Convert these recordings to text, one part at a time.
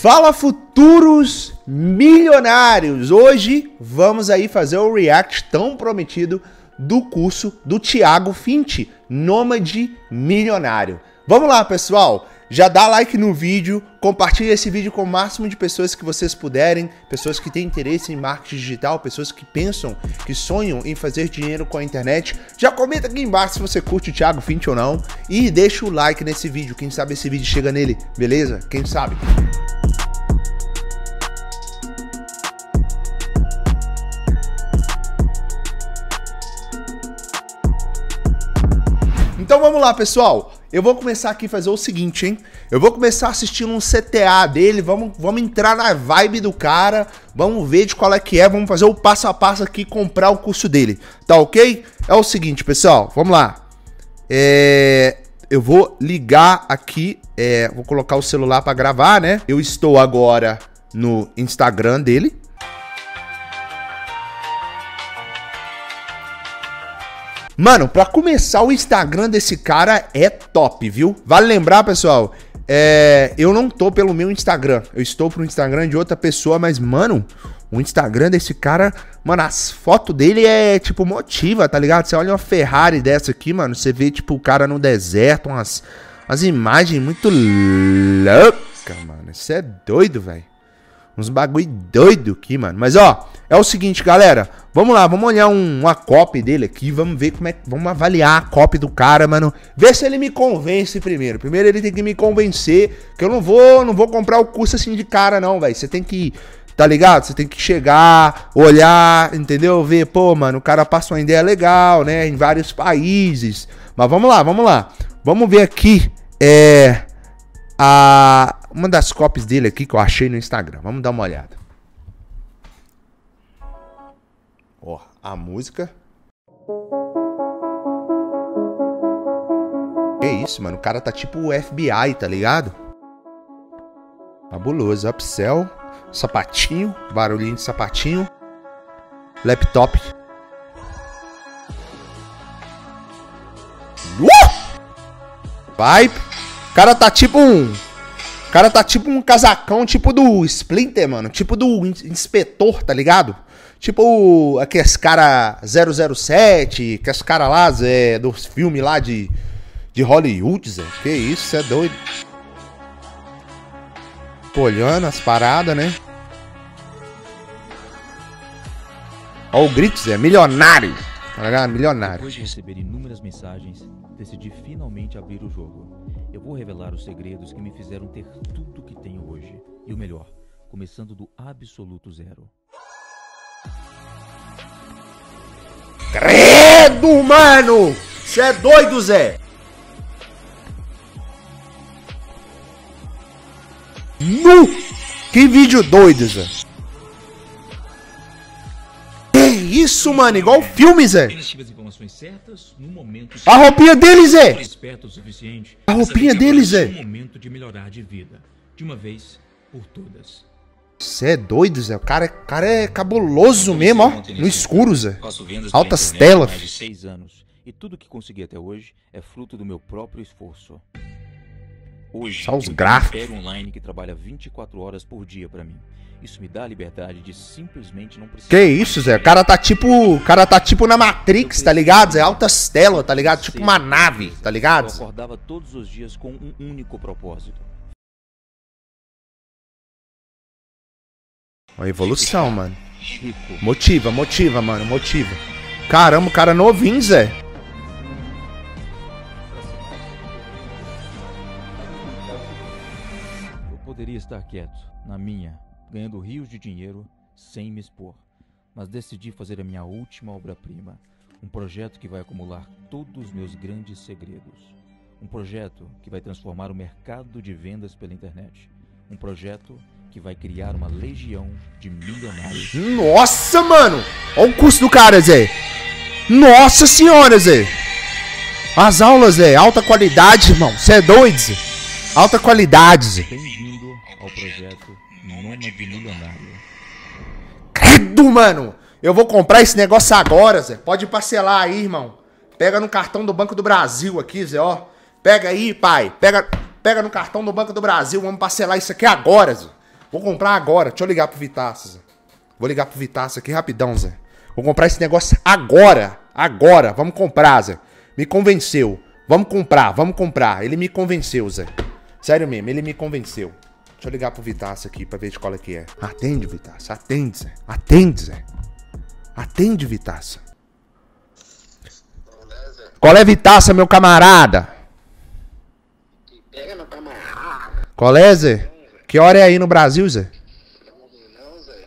Fala futuros milionários! Hoje vamos aí fazer o react tão prometido do curso do Thiago Finti, Nômade Milionário. Vamos lá, pessoal! já dá like no vídeo, compartilha esse vídeo com o máximo de pessoas que vocês puderem, pessoas que têm interesse em marketing digital, pessoas que pensam, que sonham em fazer dinheiro com a internet. Já comenta aqui embaixo se você curte o Thiago Fint ou não e deixa o like nesse vídeo, quem sabe esse vídeo chega nele, beleza? Quem sabe? Então vamos lá, pessoal. Eu vou começar aqui a fazer o seguinte, hein? Eu vou começar assistindo um CTA dele, vamos, vamos entrar na vibe do cara, vamos ver de qual é que é, vamos fazer o passo a passo aqui comprar o curso dele, tá ok? É o seguinte, pessoal, vamos lá. É, eu vou ligar aqui, é, vou colocar o celular para gravar, né? Eu estou agora no Instagram dele, Mano, para começar, o Instagram desse cara é top, viu? Vale lembrar, pessoal, é, eu não tô pelo meu Instagram. Eu estou pro Instagram de outra pessoa, mas, mano, o Instagram desse cara, mano, as fotos dele é, tipo, motiva, tá ligado? Você olha uma Ferrari dessa aqui, mano, você vê, tipo, o cara no deserto, umas, umas imagens muito loucas, mano. Isso é doido, velho. Uns bagulho doido aqui, mano. Mas, ó, é o seguinte, galera. Vamos lá, vamos olhar um, uma copy dele aqui. Vamos ver como é que. Vamos avaliar a copy do cara, mano. Ver se ele me convence primeiro. Primeiro ele tem que me convencer. Que eu não vou, não vou comprar o curso assim de cara, não, velho. Você tem que. Tá ligado? Você tem que chegar, olhar, entendeu? Ver, pô, mano, o cara passou uma ideia legal, né? Em vários países. Mas vamos lá, vamos lá. Vamos ver aqui. É. A uma das copies dele aqui que eu achei no Instagram. Vamos dar uma olhada. Ó, a música. Que isso, mano. O cara tá tipo o FBI, tá ligado? Fabuloso. Upsell. Sapatinho. Barulhinho de sapatinho. Laptop. Uh! Vibe. O cara tá tipo um o cara tá tipo um casacão, tipo do Splinter, mano. Tipo do inspetor, tá ligado? Tipo aqueles cara 007, que as cara lá é, dos filmes lá de, de Hollywood, Zé. Que isso, cê é doido. Tô olhando as paradas, né? Ó o grito, Zé. Milionário. Tá ligado? Milionário. Depois de receber inúmeras mensagens, decidi finalmente abrir o jogo. Eu vou revelar os segredos que me fizeram ter tudo que tenho hoje. E o melhor, começando do absoluto zero. Credo, mano! Você é doido, Zé! Nu! Que vídeo doido, Zé! Que isso, mano? Igual filme, Zé! informações certas no momento A roupinha deles é esperto o suficiente. A roupinha deles é, é! momento de melhorar de vida, de uma vez por todas. Você é doido, Zé. O cara, é, cara é cabuloso mesmo, ó. No escuro, Zé. Altas telas. Mais de seis anos. E tudo que consegui até hoje é fruto do meu próprio esforço. Hoje, Só os gráficos. online que trabalha 24 horas por dia para mim. Isso me dá a liberdade de simplesmente não precisar. Que isso, Zé? O cara tá tipo. O cara tá tipo na Matrix, tá ligado? Zé? Alta telas, tá ligado? Tipo uma nave, tá ligado? Eu acordava todos os dias com um único propósito. Uma evolução, mano. Motiva, motiva, mano, motiva. Caramba, o cara é novinho, Zé. Eu poderia estar quieto, na minha, ganhando rios de dinheiro sem me expor, mas decidi fazer a minha última obra-prima, um projeto que vai acumular todos os meus grandes segredos, um projeto que vai transformar o mercado de vendas pela internet, um projeto que vai criar uma legião de milionários. Nossa, mano! Olha o curso do cara, Zé! Nossa senhora, Zé! As aulas, Zé, alta qualidade, irmão. Você é doido, Zé. Alta qualidade, Zé. Bem-vindo ao projeto Nômade Credo, mano! Eu vou comprar esse negócio agora, Zé. Pode parcelar aí, irmão. Pega no cartão do Banco do Brasil aqui, Zé, ó. Pega aí, pai. Pega, pega no cartão do Banco do Brasil. Vamos parcelar isso aqui agora, Zé. Vou comprar agora. Deixa eu ligar pro Vitaço, Zé. Vou ligar pro Vitaço aqui rapidão, Zé. Vou comprar esse negócio agora. Agora. Vamos comprar, Zé. Me convenceu. Vamos comprar, vamos comprar. Ele me convenceu, Zé. Sério mesmo, ele me convenceu. Deixa eu ligar pro Vitaça aqui pra ver de qual é que é. Atende, Vitaça. Atende, Zé. Atende, Zé. Atende, Vitaça. É, Zé? Qual é, Vitaça, meu camarada? Que pega, meu camarada. Qual é, Zé? Que hora é aí no Brasil, Zé? Não, não Zé.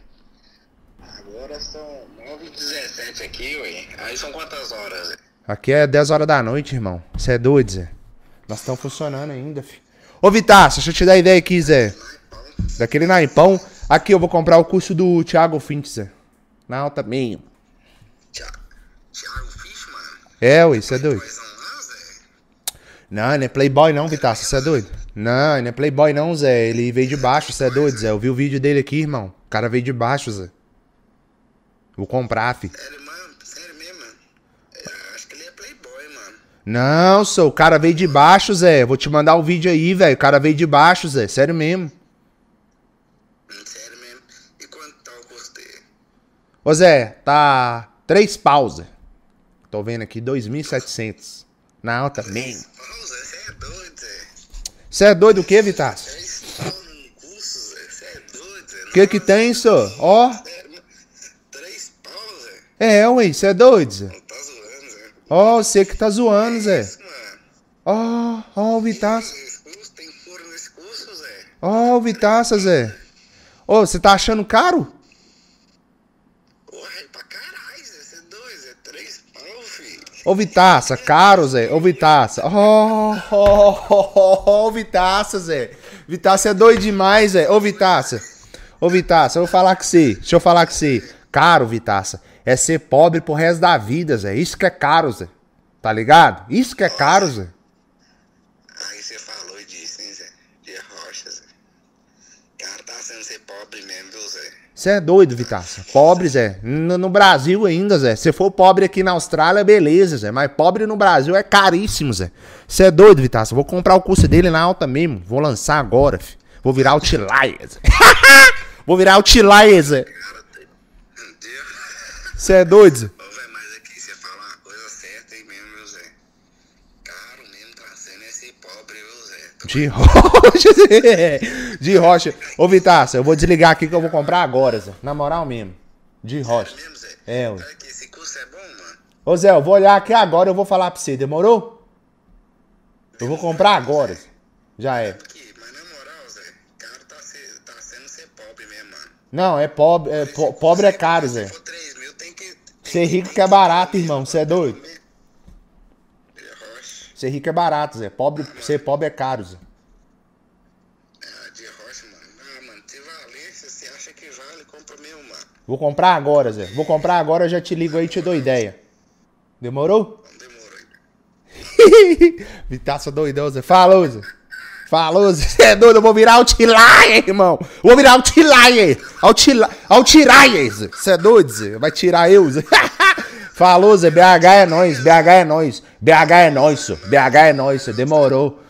Agora são 9h17 aqui, ué. Aí são quantas horas, Zé? Aqui é 10 horas da noite, irmão. Você é doido, Zé? Nós estamos funcionando ainda, filho. Ô, Vitaço, deixa eu te dar ideia aqui, Zé. Daquele naipão. Aqui, eu vou comprar o curso do Thiago Finch, Zé. Na alta meio. Thiago Finch, mano? É, ué, é isso é, é doido. Não, não é playboy não, Vitaço, você é doido? Não, não é playboy não, Zé. Ele veio de baixo, você é doido, Zé. Eu vi o vídeo dele aqui, irmão. O cara veio de baixo, Zé. Vou comprar, fi. Não, sou, o cara veio de baixo, Zé. Vou te mandar o um vídeo aí, velho. O cara veio de baixo, Zé. Sério mesmo. Sério mesmo. E quanto tá o custeio? Ô, Zé, tá três pau, Zé. Tô vendo aqui, 2.700. Na alta mesmo. Pau, Zé, você é doido, Zé. Você é doido o quê, Vitaço? Três pau no curso, Zé. Você é doido, Zé. O que que tem, senhor? Ó. Três pau, Zé. É, ué, você é doido, Zé. Ó, oh, você que tá zoando, Zé. Ó, ó, o Vitaça. Tem furo nesse curso, Zé. Ó, o Vitaça, Zé. Ô, oh, você tá achando caro? Porra, é pra caralho, Zé. Você é dois, Zé. Três pau, filho. Ô, Vitaça, caro, Zé. Ô, Vitaça. Ó, ó, ó, ó, Vitaça, Zé. Vitaça é doido demais, Zé. Ô, Vitaça. Ô, Vitaça, eu vou falar com você. Deixa eu falar com você. Caro, Vitaça. É ser pobre pro resto da vida, Zé. Isso que é caro, Zé. Tá ligado? Isso que é caro, Zé. Aí você falou disso, hein, Zé? De rocha, Zé. Cara, tá sendo ser pobre mesmo, viu, Zé? Você é doido, Vitaça. Pobre, Zé. No, no Brasil ainda, Zé. Se for pobre aqui na Austrália, beleza, Zé. Mas pobre no Brasil é caríssimo, Zé. Você é doido, Vitaça. Vou comprar o curso dele na alta mesmo. Vou lançar agora, filho. Vou virar o Tilaia, Zé. Vou virar o Tilaia, Zé. Você é doido? Ô, velho, mas aqui é você fala uma coisa certa aí mesmo, meu Zé. Caro mesmo tá sendo esse pobre, viu, Zé? De rocha, Zé. De rocha. Ô, Vitaça, eu vou desligar aqui que eu vou comprar agora, Zé. Na moral mesmo. De é rocha. É mesmo, Zé? É, ué. Aqui, esse curso é bom, mano? Ô, Zé, eu vou olhar aqui agora e eu vou falar pra você. Demorou? Eu vou comprar agora. Zé. Já é. Não, é pobre. É, po pobre é caro, Zé. Ser rico que é barato, irmão. Você é doido? Ser rico é barato, Zé. Pobre, ser pobre é caro, Zé. Vou comprar agora, Zé. Vou comprar agora, já te ligo aí e te dou ideia. Demorou? Demorou. Vitaça doidão, Zé. Falou, Zé. Falou, você é doido, eu vou virar Outlier, irmão. vou virar Outlier. Outlier. Outlier. Você é doido, Zé? Vai tirar eu, Zé. Falou, Zé. BH é nós. BH é nós. BH é nós, BH é nós. Demorou.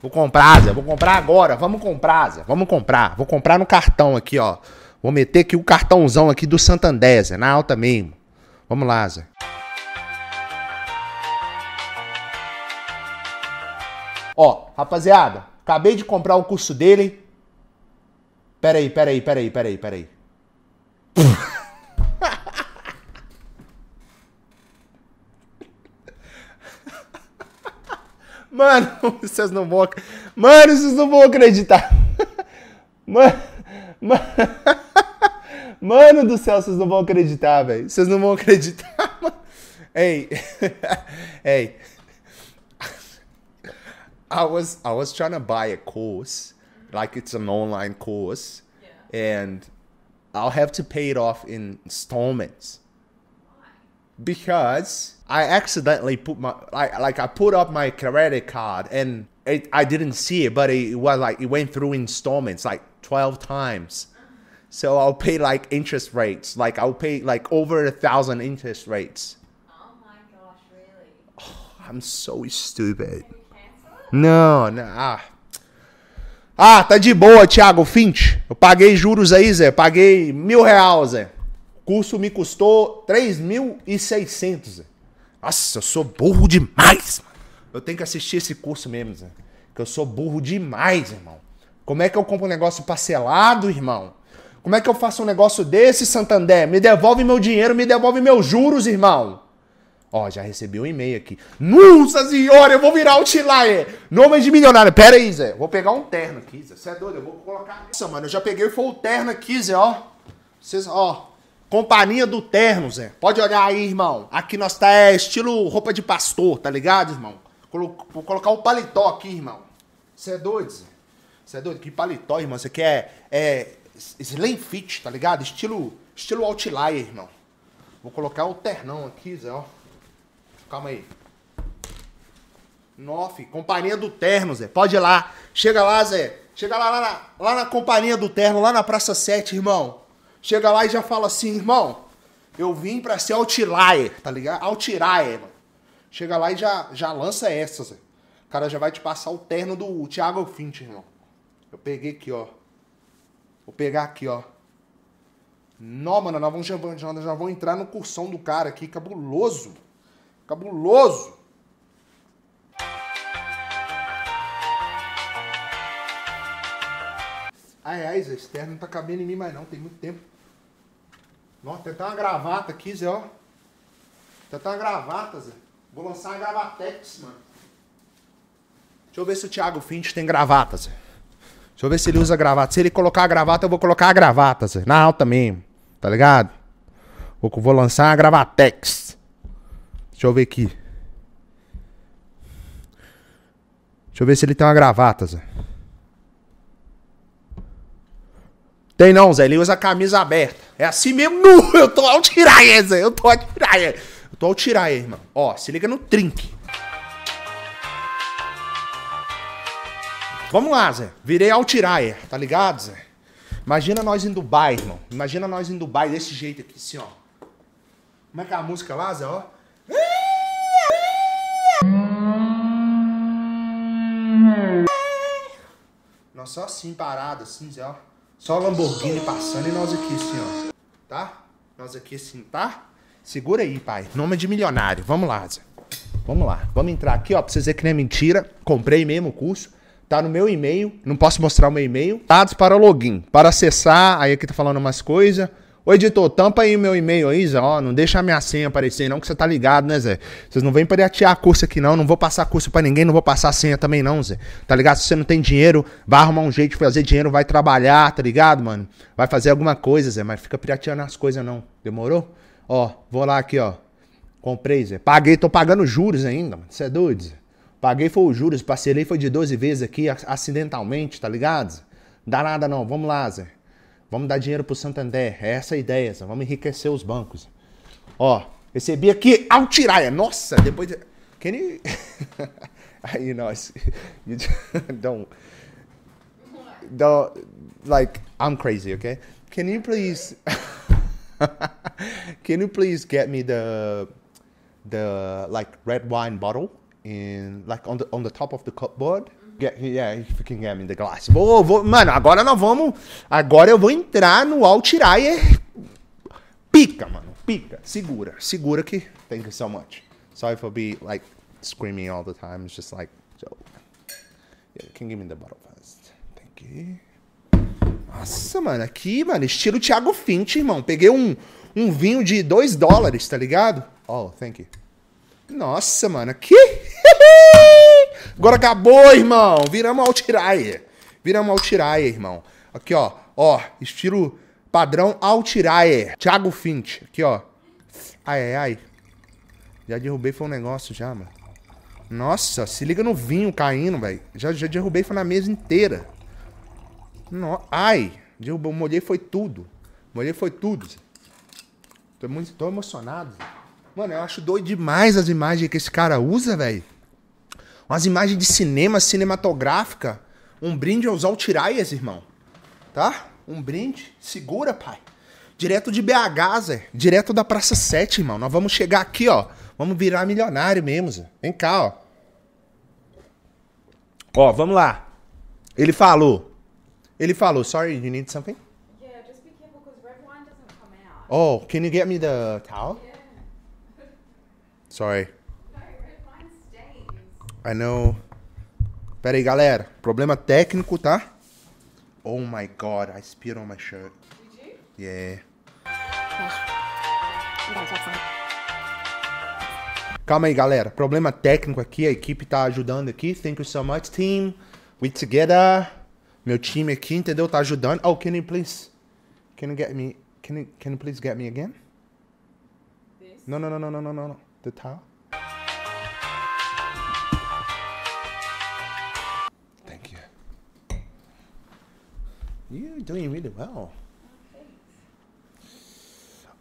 Vou comprar, Zé. Vou comprar agora. Vamos comprar, Zé. Vamos comprar. Vou comprar no cartão aqui, ó. Vou meter aqui o cartãozão aqui do Santander, Zé. Na alta mesmo. Vamos lá, Zé. Ó, rapaziada, acabei de comprar o curso dele. Peraí, peraí, peraí, peraí, peraí. Mano, vocês não vão. Mano, vocês não vão acreditar. Mano, mano, mano do céu, vocês não vão acreditar, velho. Vocês não vão acreditar. Mano. Ei, ei. I was I was trying to buy a course, like it's an online course, yeah. and I'll have to pay it off in installments. Why? Because I accidentally put my like like I put up my credit card and it, I didn't see it, but it, it was like it went through installments like twelve times. So I'll pay like interest rates. Like I'll pay like over a thousand interest rates. Oh my gosh, really? Oh, I'm so stupid. Não, não. Ah. ah, tá de boa, Thiago Fint. Eu paguei juros aí, Zé. Paguei mil reais, Zé. O curso me custou 3.600, Zé. Nossa, eu sou burro demais, Eu tenho que assistir esse curso mesmo, Zé. Que eu sou burro demais, irmão. Como é que eu compro um negócio parcelado, irmão? Como é que eu faço um negócio desse, Santander? Me devolve meu dinheiro, me devolve meus juros, irmão. Ó, já recebi um e-mail aqui. Nossa senhora, eu vou virar Outlier! Nome de milionário. Pera aí, Zé. Vou pegar um terno aqui, Zé. Você é doido? Eu vou colocar... Nossa, mano, eu já peguei foi o terno aqui, Zé, ó. Vocês, ó... Companhia do Terno, Zé. Pode olhar aí, irmão. Aqui nós tá é, estilo roupa de pastor, tá ligado, irmão? vou colocar o um paletó aqui, irmão. Você é doido, Zé? Você é doido? Que paletó, irmão. Você quer é, é slim fit, tá ligado? Estilo, estilo outlier, irmão. Vou colocar o ternão aqui, Zé, ó. Calma aí. Nof, companhia do terno, Zé. Pode ir lá. Chega lá, Zé. Chega lá, lá, na, lá na companhia do terno, lá na Praça 7, irmão. Chega lá e já fala assim, irmão. Eu vim pra ser outlier, tá ligado? Outlier, mano. Chega lá e já, já lança essa, Zé. O cara já vai te passar o terno do Thiago Fint, irmão. Eu peguei aqui, ó. Vou pegar aqui, ó. Não, mano, nós vamos, já, já, já vamos entrar no cursão do cara aqui, cabuloso cabuloso. Aliás, ah, é, a externa não tá cabendo em mim mais não, tem muito tempo. Nossa, tem até tá uma gravata aqui, Zé, ó. Tem até tá uma gravata, Zé. Vou lançar uma gravatex, mano. Deixa eu ver se o Thiago Finch tem gravata, Zé. Deixa eu ver se ele usa gravata. Se ele colocar a gravata, eu vou colocar a gravata, Zé. Na alta mesmo, tá ligado? Vou, vou lançar a gravatex. Deixa eu ver aqui. Deixa eu ver se ele tem uma gravata, Zé. Tem não, Zé. Ele usa a camisa aberta. É assim mesmo Eu tô ao tirar, Zé. Eu tô ao tirar, Eu tô ao tirar, irmão. Ó, se liga no trinque. Vamos lá, Zé. Virei ao tirar, tá ligado, Zé? Imagina nós em Dubai, irmão. Imagina nós em Dubai desse jeito aqui, assim, ó. Como é que é a música lá, Zé? Ó. só assim, parado, assim, ó. Só Lamborghini passando e nós aqui assim, ó. Tá? Nós aqui assim, tá? Segura aí, pai. Nome de milionário. Vamos lá, Zé. Vamos lá. Vamos entrar aqui, ó, pra vocês verem que não é mentira. Comprei mesmo o curso. Tá no meu e-mail. Não posso mostrar o meu e-mail. Dados para login. Para acessar, aí aqui tá falando umas coisas. Ô, editor, tampa aí o meu e-mail aí, Zé. Ó, não deixa a minha senha aparecer, não, que você tá ligado, né, Zé? Vocês não vêm piratear curso aqui, não. Não vou passar curso para ninguém, não vou passar senha também, não, Zé. Tá ligado? Se você não tem dinheiro, vai arrumar um jeito de fazer dinheiro, vai trabalhar, tá ligado, mano? Vai fazer alguma coisa, Zé, mas fica pirateando as coisas, não. Demorou? Ó, vou lá aqui, ó. Comprei, Zé. Paguei, tô pagando juros ainda, mano. Você é doido, Zé. Paguei foi os juros, parcelei foi de 12 vezes aqui, acidentalmente, tá ligado? Zé? Dá nada não, vamos lá, Zé. Vamos dar dinheiro pro Santander. É essa a ideia, vamos enriquecer os bancos. Ó, recebi aqui Altiraia. Nossa, depois. Can you. you know, you don't. Don't. Like, I'm crazy, okay? Can you please. Can you please get me the. The, like, red wine bottle? In, like, on the, on the top of the cupboard? yeah, if you can get me the glass. Vou, vou, mano, agora nós vamos. Agora eu vou entrar no Outlier. Pica, mano. Pica. Segura. Segura aqui Thank you so much. Sorry for be like screaming all the time. It's just like. So. Yeah, you can give me the bottle first. Thank you. Nossa, mano, aqui, mano, estilo Thiago Fint, irmão. Peguei um, um vinho de 2 dólares, tá ligado? Oh, thank you. Nossa, mano. Que? Agora acabou, irmão. Viramos Altiraia. Viramos Altiraia, irmão. Aqui, ó. Ó, estilo padrão Altiraia. Thiago Fint. Aqui, ó. Ai, ai, ai. Já derrubei, foi um negócio já, mano. Nossa, se liga no vinho caindo, velho. Já, já derrubei, foi na mesa inteira. No... Ai, derrubou, molhei foi tudo. Molhei foi tudo. Tô, muito, tô emocionado, velho. Mano, eu acho doido demais as imagens que esse cara usa, velho. Umas imagens de cinema, cinematográfica. Um brinde aos altiraias, irmão. Tá? Um brinde. Segura, pai. Direto de BH, Zé. Direto da Praça 7, irmão. Nós vamos chegar aqui, ó. Vamos virar milionário mesmo, Zé. Vem cá, ó. Ó, vamos lá. Ele falou. Ele falou, sorry, you need something? Yeah, just be careful because red wine doesn't come out. Oh, can you get me the towel? Yeah. Sorry. I know. Pera aí, galera. Problema técnico, tá? Oh my god, I spit on my shirt. Did you? Yeah. Calma aí, galera. Problema técnico aqui. A equipe tá ajudando aqui. Thank you so much, team. We together. Meu time aqui, entendeu? Tá ajudando. Oh, can you please... Can you get me... Can you, can you please get me again? This? No, no, no, no, no, no, no. Thank you. You're doing really well.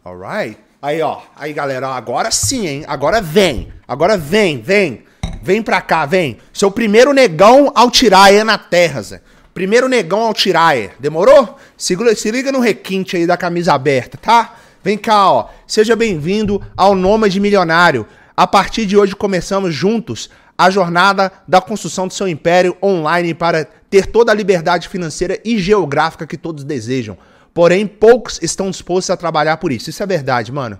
All right. Aí, ó. Aí, galera, agora sim, hein? Agora vem. Agora vem, vem. Vem pra cá, vem. Seu primeiro negão ao tirar é na terra, Zé. Primeiro negão ao tirar. É. Demorou? Segura, se liga no requinte aí da camisa aberta, tá? Vem cá, ó. Seja bem-vindo ao Nômade de Milionário. A partir de hoje começamos juntos a jornada da construção do seu império online para ter toda a liberdade financeira e geográfica que todos desejam. Porém, poucos estão dispostos a trabalhar por isso. Isso é verdade, mano.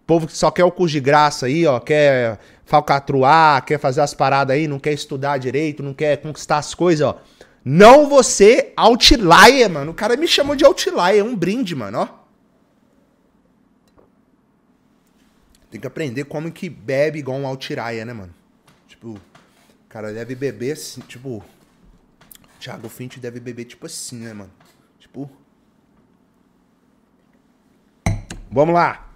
O povo que só quer o curso de graça aí, ó, quer falcatruar, quer fazer as paradas aí, não quer estudar direito, não quer conquistar as coisas, ó. Não você, outlier, mano. O cara me chamou de outlier, é um brinde, mano, ó. Tem que aprender como que bebe igual um altiraia, né, mano? Tipo, o cara deve beber assim, tipo. Thiago Finch deve beber tipo assim, né, mano? Tipo. Vamos lá.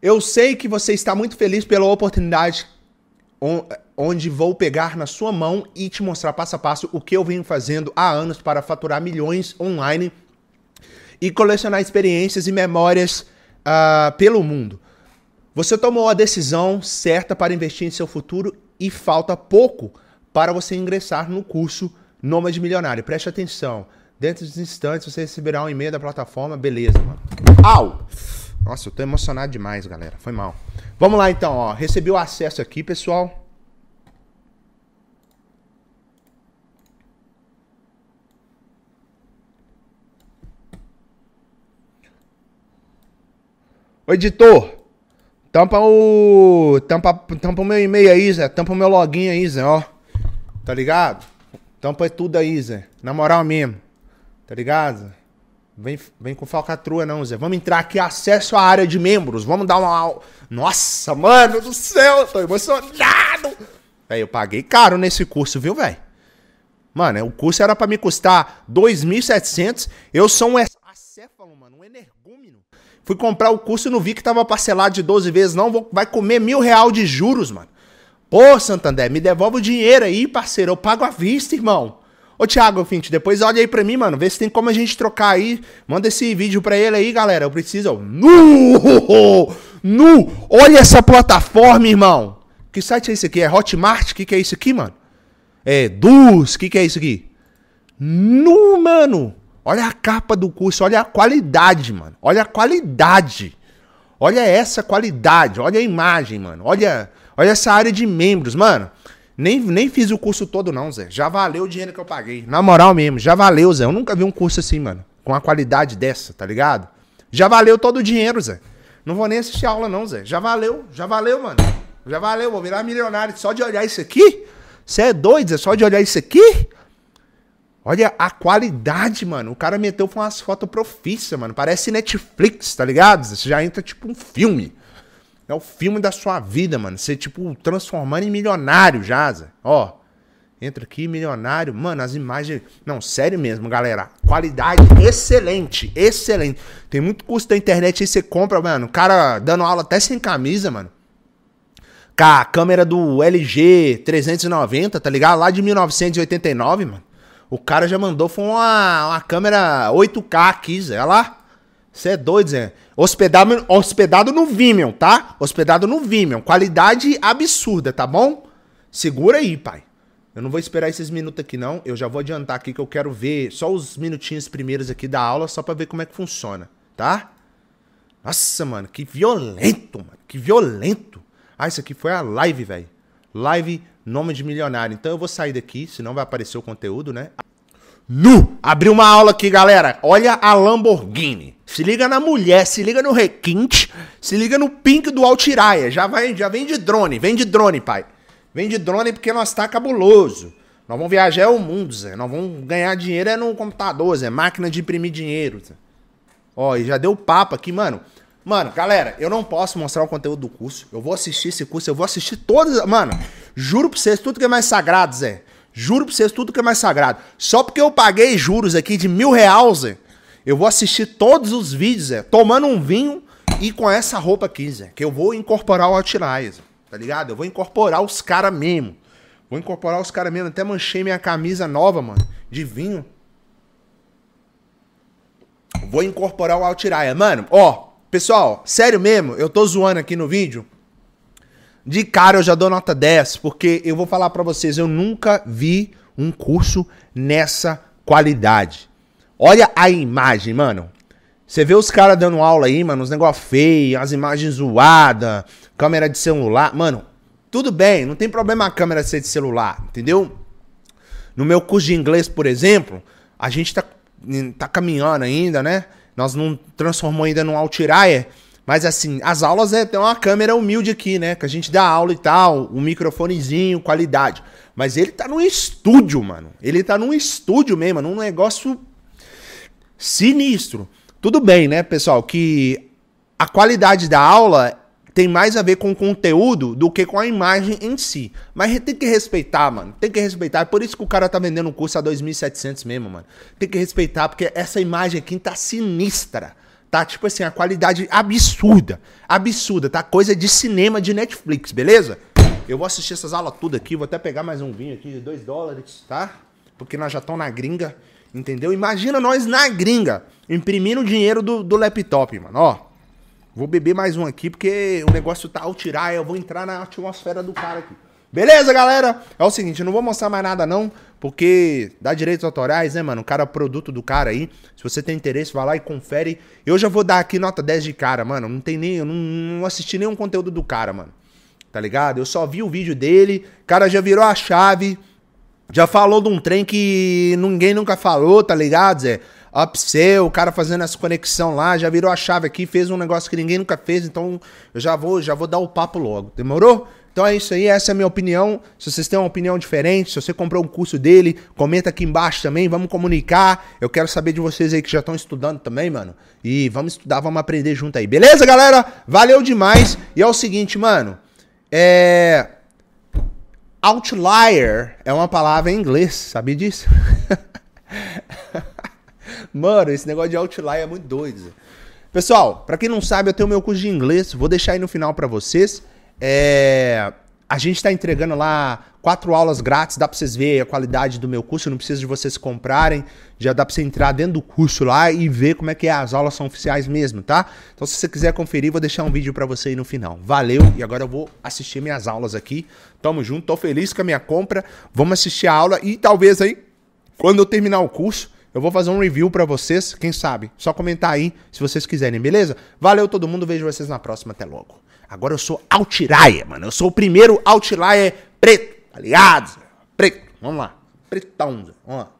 Eu sei que você está muito feliz pela oportunidade onde vou pegar na sua mão e te mostrar passo a passo o que eu venho fazendo há anos para faturar milhões online e colecionar experiências e memórias uh, pelo mundo. Você tomou a decisão certa para investir em seu futuro e falta pouco para você ingressar no curso Nômade Milionário. Preste atenção. Dentro de instantes você receberá um e-mail da plataforma. Beleza, mano. Au! Nossa, eu tô emocionado demais, galera. Foi mal. Vamos lá então, ó. Recebi o acesso aqui, pessoal. Ô, editor, tampa o. Tampa, tampa o meu e-mail aí, Zé. Tampa o meu login aí, Zé, ó. Tá ligado? Tampa tudo aí, Zé. Na moral mesmo. Tá ligado? Vem, vem com falcatrua, não, Zé. Vamos entrar aqui, acesso à área de membros. Vamos dar uma. Nossa, mano do céu, tô emocionado. Aí, eu paguei caro nesse curso, viu, velho? Mano, é, o curso era para me custar 2.700. Eu sou um acéfalo, mano, um energúmeno. Fui comprar o curso e não vi que tava parcelado de 12 vezes, não. Vou, vai comer mil real de juros, mano. Pô, Santander, me devolve o dinheiro aí, parceiro. Eu pago à vista, irmão. Ô, Thiago, Fint, depois olha aí pra mim, mano. Vê se tem como a gente trocar aí. Manda esse vídeo pra ele aí, galera. Eu preciso. Nu! Nu! Olha essa plataforma, irmão. Que site é esse aqui? É Hotmart? O que, que é isso aqui, mano? É Duz? O que, que é isso aqui? Nu, mano! Olha a capa do curso, olha a qualidade, mano. Olha a qualidade. Olha essa qualidade, olha a imagem, mano. Olha, olha essa área de membros, mano. Nem, nem fiz o curso todo, não, Zé. Já valeu o dinheiro que eu paguei. Na moral mesmo, já valeu, Zé. Eu nunca vi um curso assim, mano. Com a qualidade dessa, tá ligado? Já valeu todo o dinheiro, Zé. Não vou nem assistir a aula, não, Zé. Já valeu, já valeu, mano. Já valeu, vou virar milionário só de olhar isso aqui. Você é doido, Zé? Só de olhar isso aqui? Olha a qualidade, mano. O cara meteu com umas fotos profícias, mano. Parece Netflix, tá ligado? Você já entra tipo um filme. É o filme da sua vida, mano. Você, tipo, transformando em milionário, Zé. Ó, entra aqui, milionário. Mano, as imagens. Não, sério mesmo, galera. Qualidade excelente, excelente. Tem muito custo da internet aí, você compra, mano. O cara dando aula até sem camisa, mano. Com a câmera do LG 390, tá ligado? Lá de 1989, mano. O cara já mandou foi uma, uma câmera 8K aqui, Zé. Olha lá. Você é doido, Zé. Hospedado, hospedado no Vimeo, tá? Hospedado no Vimeo. Qualidade absurda, tá bom? Segura aí, pai. Eu não vou esperar esses minutos aqui, não. Eu já vou adiantar aqui que eu quero ver só os minutinhos primeiros aqui da aula, só pra ver como é que funciona, tá? Nossa, mano, que violento, mano. Que violento. Ah, isso aqui foi a live, velho. Live Nome de Milionário. Então eu vou sair daqui, senão vai aparecer o conteúdo, né? nu. Abri uma aula aqui, galera. Olha a Lamborghini. Se liga na mulher, se liga no requinte, se liga no pink do Altiraia. Já, vai, já vem de drone, vem de drone, pai. Vem de drone porque nós tá cabuloso. Nós vamos viajar é o mundo, Zé. Nós vamos ganhar dinheiro é no computador, Zé. Máquina de imprimir dinheiro, Zé. Ó, e já deu papo aqui, mano. Mano, galera, eu não posso mostrar o conteúdo do curso. Eu vou assistir esse curso, eu vou assistir todas. Mano, juro pra vocês, tudo que é mais sagrado, Zé. Juro pra vocês tudo que é mais sagrado. Só porque eu paguei juros aqui de mil reais, Zé, eu vou assistir todos os vídeos, Zé, tomando um vinho e com essa roupa aqui, Zé. Que eu vou incorporar o Outlier, Zé, tá ligado? Eu vou incorporar os caras mesmo. Vou incorporar os caras mesmo. Até manchei minha camisa nova, mano, de vinho. Vou incorporar o Outlier. Mano, ó, pessoal, sério mesmo, eu tô zoando aqui no vídeo. De cara eu já dou nota 10, porque eu vou falar para vocês, eu nunca vi um curso nessa qualidade. Olha a imagem, mano. Você vê os caras dando aula aí, mano, os negócio feio, as imagens zoadas, câmera de celular. Mano, tudo bem, não tem problema a câmera ser de celular, entendeu? No meu curso de inglês, por exemplo, a gente tá, hum, tá caminhando ainda, né? Nós não transformou ainda num outlier, mas assim, as aulas é, tem uma câmera humilde aqui, né? Que a gente dá aula e tal, um microfonezinho, qualidade. Mas ele tá num estúdio, mano. Ele tá num estúdio mesmo, num negócio sinistro. Tudo bem, né, pessoal, que a qualidade da aula tem mais a ver com o conteúdo do que com a imagem em si. Mas tem que respeitar, mano. Tem que respeitar. É por isso que o cara tá vendendo o curso a 2.700 mesmo, mano. Tem que respeitar, porque essa imagem aqui tá sinistra. Tá, tipo assim, a qualidade absurda. Absurda, tá? Coisa de cinema de Netflix, beleza? Eu vou assistir essas aulas tudo aqui, vou até pegar mais um vinho aqui de 2 dólares, tá? Porque nós já estamos na gringa, entendeu? Imagina nós na gringa, imprimindo o dinheiro do, do laptop, mano, ó. Vou beber mais um aqui, porque o negócio tá ao tirar, eu vou entrar na atmosfera do cara aqui. Beleza, galera? É o seguinte, eu não vou mostrar mais nada não, porque dá direitos autorais, né, mano? O cara é produto do cara aí. Se você tem interesse, vai lá e confere. Eu já vou dar aqui nota 10 de cara, mano. Não tem nem, eu não, não assisti nenhum conteúdo do cara, mano. Tá ligado? Eu só vi o vídeo dele. O cara já virou a chave. Já falou de um trem que ninguém nunca falou, tá ligado, Zé? Upsell, o cara fazendo essa conexão lá, já virou a chave aqui, fez um negócio que ninguém nunca fez, então eu já vou, já vou dar o papo logo. Demorou? Então é isso aí, essa é a minha opinião. Se vocês têm uma opinião diferente, se você comprou um curso dele, comenta aqui embaixo também, vamos comunicar. Eu quero saber de vocês aí que já estão estudando também, mano. E vamos estudar, vamos aprender junto aí. Beleza, galera? Valeu demais. E é o seguinte, mano, é outlier é uma palavra em inglês, sabia disso? mano, esse negócio de outlier é muito doido. Pessoal, para quem não sabe, eu tenho meu curso de inglês, vou deixar aí no final para vocês. É, a gente está entregando lá quatro aulas grátis, dá para vocês verem a qualidade do meu curso, não precisa de vocês comprarem, já dá para você entrar dentro do curso lá e ver como é que é, as aulas são oficiais mesmo, tá? Então se você quiser conferir, vou deixar um vídeo para você aí no final. Valeu e agora eu vou assistir minhas aulas aqui. Tamo junto, tô feliz com a minha compra. Vamos assistir a aula e talvez aí quando eu terminar o curso, eu vou fazer um review para vocês, quem sabe? Só comentar aí se vocês quiserem, beleza? Valeu todo mundo, vejo vocês na próxima, até logo. Agora eu sou outlier, mano. Eu sou o primeiro outlier preto, aliados. Tá preto, vamos lá. Pretão, vamos lá.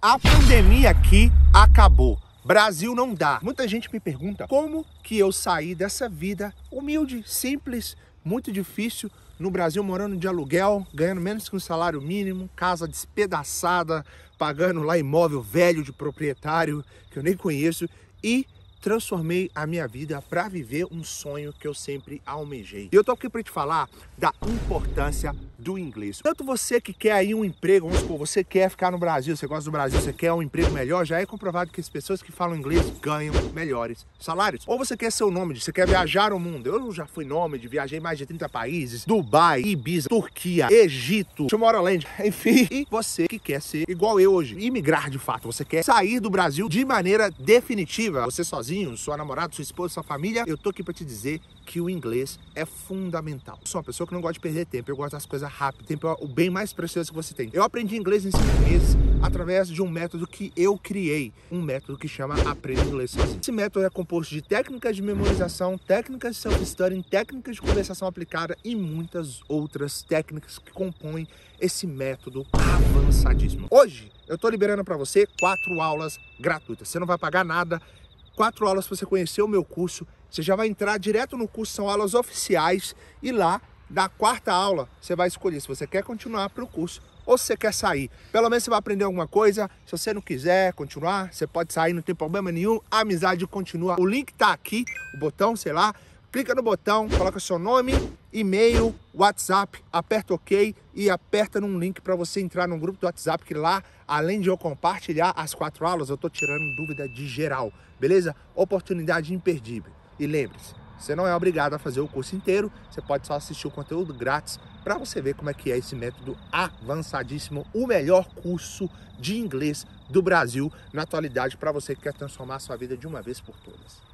A pandemia aqui acabou. Brasil não dá. Muita gente me pergunta como que eu saí dessa vida humilde, simples, muito difícil, no Brasil morando de aluguel, ganhando menos que um salário mínimo, casa despedaçada, pagando lá imóvel velho de proprietário que eu nem conheço e transformei a minha vida para viver um sonho que eu sempre almejei. E eu tô aqui para te falar da importância do inglês. Tanto você que quer aí um emprego, vamos supor, você quer ficar no Brasil, você gosta do Brasil, você quer um emprego melhor, já é comprovado que as pessoas que falam inglês ganham melhores salários. Ou você quer ser o nome, você quer viajar o mundo. Eu já fui de viajei mais de 30 países, Dubai, Ibiza, Turquia, Egito, Tomorrowland, enfim. E você que quer ser igual eu hoje, imigrar de fato, você quer sair do Brasil de maneira definitiva, você sozinho sozinho, sua namorada, sua esposa, sua família, eu tô aqui para te dizer que o inglês é fundamental. Eu sou uma pessoa que não gosta de perder tempo, eu gosto das coisas rápidas. Tempo é o bem mais precioso que você tem. Eu aprendi inglês em cinco meses através de um método que eu criei, um método que chama Aprenda Inglês Sozinho. Esse método é composto de técnicas de memorização, técnicas de self-studying, técnicas de conversação aplicada e muitas outras técnicas que compõem esse método avançadíssimo. Hoje, eu tô liberando para você quatro aulas gratuitas. Você não vai pagar nada quatro aulas para você conhecer o meu curso. Você já vai entrar direto no curso, são aulas oficiais. E lá, da quarta aula, você vai escolher se você quer continuar para o curso ou se você quer sair. Pelo menos você vai aprender alguma coisa. Se você não quiser continuar, você pode sair, não tem problema nenhum. A amizade continua. O link está aqui, o botão, sei lá clica no botão, coloca seu nome, e-mail, WhatsApp, aperta OK e aperta num link para você entrar num grupo do WhatsApp, que lá, além de eu compartilhar as quatro aulas, eu estou tirando dúvida de geral, beleza? Oportunidade imperdível. E lembre-se, você não é obrigado a fazer o curso inteiro, você pode só assistir o conteúdo grátis para você ver como é que é esse método avançadíssimo, o melhor curso de inglês do Brasil na atualidade para você que quer transformar a sua vida de uma vez por todas.